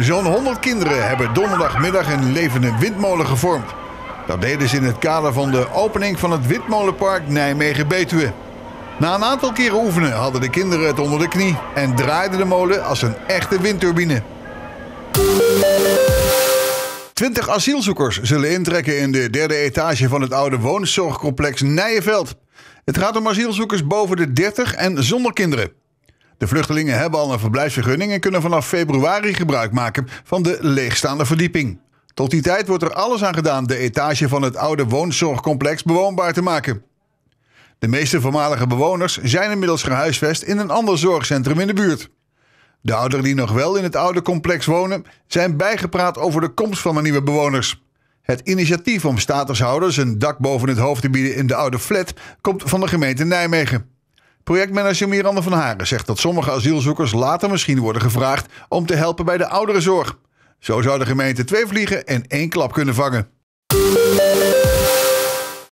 Zo'n 100 kinderen hebben donderdagmiddag een levende windmolen gevormd. Dat deden ze in het kader van de opening van het Windmolenpark Nijmegen-Betuwe. Na een aantal keren oefenen hadden de kinderen het onder de knie en draaiden de molen als een echte windturbine. 20 asielzoekers zullen intrekken in de derde etage van het oude woonzorgcomplex Nijenveld. Het gaat om asielzoekers boven de 30 en zonder kinderen. De vluchtelingen hebben al een verblijfsvergunning en kunnen vanaf februari gebruik maken van de leegstaande verdieping. Tot die tijd wordt er alles aan gedaan de etage van het oude woonzorgcomplex bewoonbaar te maken. De meeste voormalige bewoners zijn inmiddels gehuisvest in een ander zorgcentrum in de buurt. De ouderen die nog wel in het oude complex wonen, zijn bijgepraat over de komst van de nieuwe bewoners. Het initiatief om statushouders een dak boven het hoofd te bieden in de oude flat komt van de gemeente Nijmegen. Projectmanager Miranda van Haren zegt dat sommige asielzoekers later misschien worden gevraagd om te helpen bij de ouderenzorg. Zo zou de gemeente twee vliegen in één klap kunnen vangen.